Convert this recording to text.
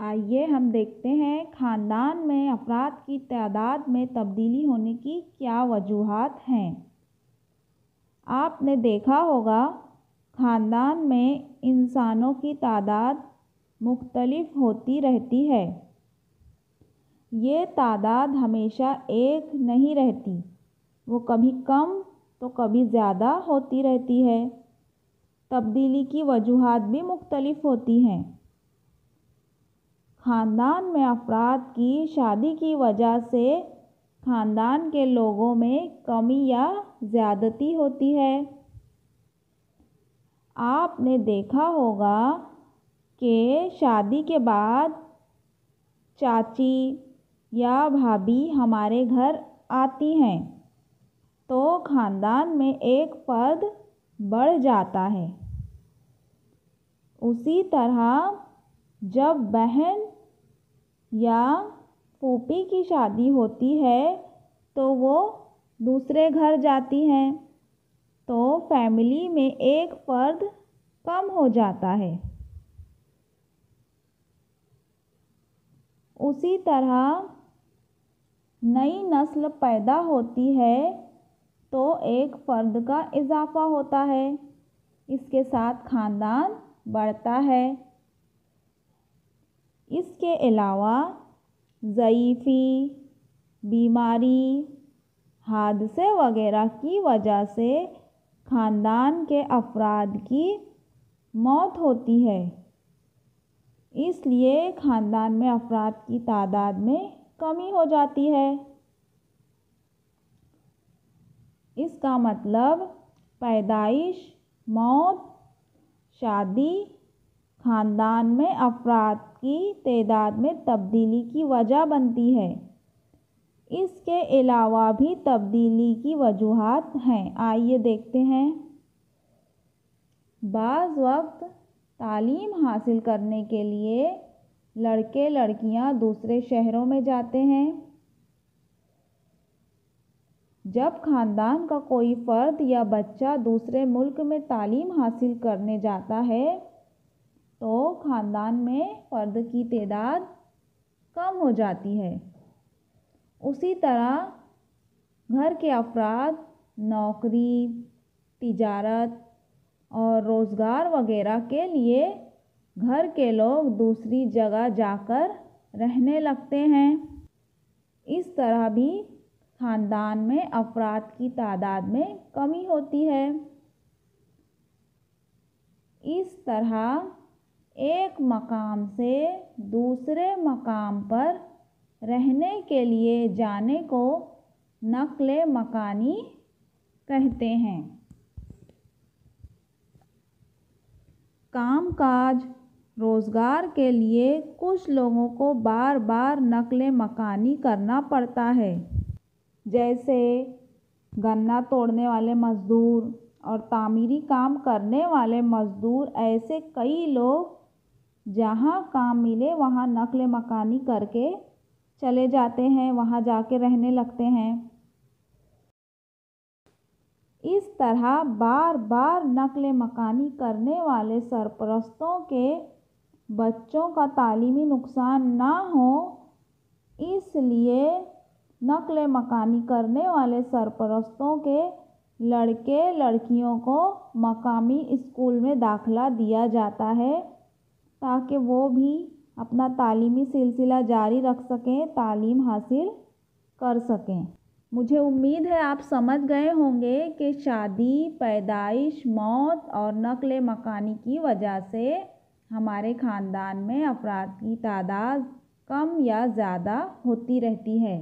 आइए हम देखते हैं ख़ानदान में अफराद की तादाद में तब्दीली होने की क्या वजूहत हैं आपने देखा होगा ख़ानदान में इंसानों की तादाद मुख्तलफ होती रहती है ये तादाद हमेशा एक नहीं रहती वो कभी कम तो कभी ज़्यादा होती रहती है तब्दीली की वजूहत भी मुख्तलफ होती हैं ख़ानदान में अफराद की शादी की वजह से ख़ानदान के लोगों में कमी या ज़्यादती होती है आपने देखा होगा कि शादी के बाद चाची या भाभी हमारे घर आती हैं तो ख़ानदान में एक पद बढ़ जाता है उसी तरह जब बहन या पोपी की शादी होती है तो वो दूसरे घर जाती हैं तो फैमिली में एक फर्द कम हो जाता है उसी तरह नई नस्ल पैदा होती है तो एक फ़र्द का इजाफ़ा होता है इसके साथ ख़ानदान बढ़ता है इसके अलावा ज़यीफ़ी बीमारी हादसे वगैरह की वजह से ख़ानदान के अफ़राद की मौत होती है इसलिए ख़ानदान में अफ़राद की तादाद में कमी हो जाती है इसका मतलब पैदाइश मौत शादी खानदान में अफराद की तादाद में तब्दीली की वजह बनती है इसके अलावा भी तब्दीली की वजूहत हैं आइए देखते हैं बाज़ वक्त तालीम हासिल करने के लिए लड़के लड़कियां दूसरे शहरों में जाते हैं जब ख़ानदान का कोई फ़र्द या बच्चा दूसरे मुल्क में तालीम हासिल करने जाता है तो ख़ानदान में फ़र्द की तादाद कम हो जाती है उसी तरह घर के अफराद नौकरी तिजारत और रोज़गार वगैरह के लिए घर के लोग दूसरी जगह जाकर रहने लगते हैं इस तरह भी ख़ानदान में अफराद की तादाद में कमी होती है इस तरह एक मकाम से दूसरे मकाम पर रहने के लिए जाने को नक़ल मकानी कहते हैं काम काज रोज़गार के लिए कुछ लोगों को बार बार नकल मकानी करना पड़ता है जैसे गन्ना तोड़ने वाले मज़दूर और तामीरी काम करने वाले मज़दूर ऐसे कई लोग जहाँ काम मिले वहाँ नक़ल मकानी करके चले जाते हैं वहाँ जाके रहने लगते हैं इस तरह बार बार नकल मकानी करने वाले सरपरस्तों के बच्चों का तालीमी नुकसान ना हो इसलिए नकल मकानी करने वाले सरपरस्तों के लड़के लड़कियों को मकामी स्कूल में दाखिला दिया जाता है ताकि वो भी अपना तालीमी सिलसिला जारी रख सकें तालीम हासिल कर सकें मुझे उम्मीद है आप समझ गए होंगे कि शादी पैदाइश मौत और नकल मकानी की वजह से हमारे ख़ानदान में अफराद की तादाद कम या ज़्यादा होती रहती है